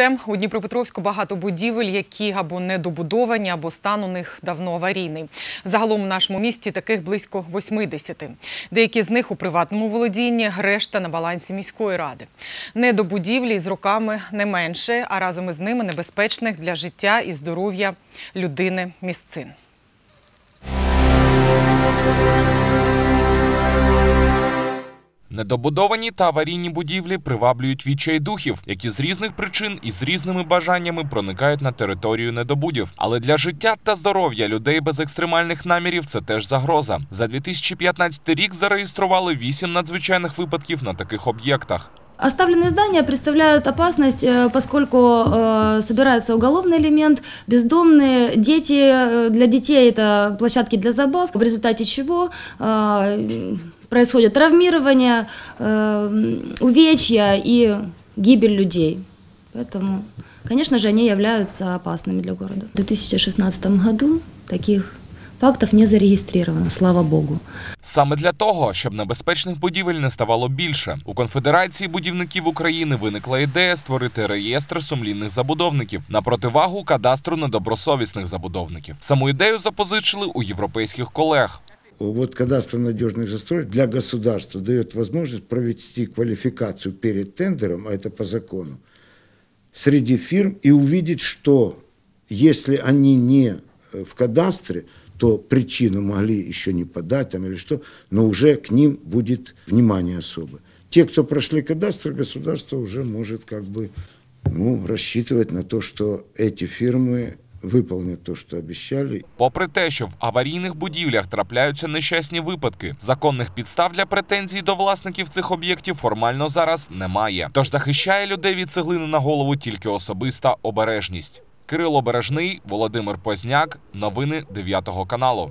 тем у Дніпропетровську багато будівель, які або недобудовані, або стан у них давно аварійний. Загалом у нашому місті таких близько 80. Деякі з них у приватному володінні, решта на балансі міської ради. Недобудівлі з роками не менше, а разом із ними небезпечних для життя і здоров'я людини місцин. Недобудовані та аварійні будівлі приваблюють духів, які з різних причин і з різними бажаннями проникають на територію недобудів. Але для життя та здоров'я людей без екстремальних намірів це теж загроза. За 2015 рік зареєстрували вісім надзвичайних випадків на таких об'єктах. Оставленные здания представляют опасность, э, поскольку э, собирается уголовный элемент, бездомные, дети. Э, для детей это площадки для забав, в результате чего э, происходит травмирование, э, увечья и гибель людей. Поэтому, конечно же, они являются опасными для города. В 2016 году таких Фактів не зареєстровано, слава Богу. Саме для того, щоб небезпечних будівель не ставало більше. У конфедерації будівників України виникла ідея створити реєстр сумлінних забудовників на противагу кадастру недобросовісних забудовників. Саму ідею запозичили у європейських колег. вот кадастр надежных застройщиков для государства дает возможность провести квалификацию перед тендером, а это по закону, среди фирм и увидеть, что если они не Э, в кадастре, то причину могли еще не подать там или что, но уже к ним будет внимание особое. Те, кто прошли кадастр, государство уже может как бы ну, рассчитывать на то, что эти фирмы Виповнять те, що обіцяли. попри те, що в аварійних будівлях трапляються нещасні випадки. Законних підстав для претензій до власників цих об'єктів формально зараз немає. Тож захищає людей від цеглини на голову тільки особиста обережність. Кирило Бережний, Володимир Позняк, новини 9 каналу.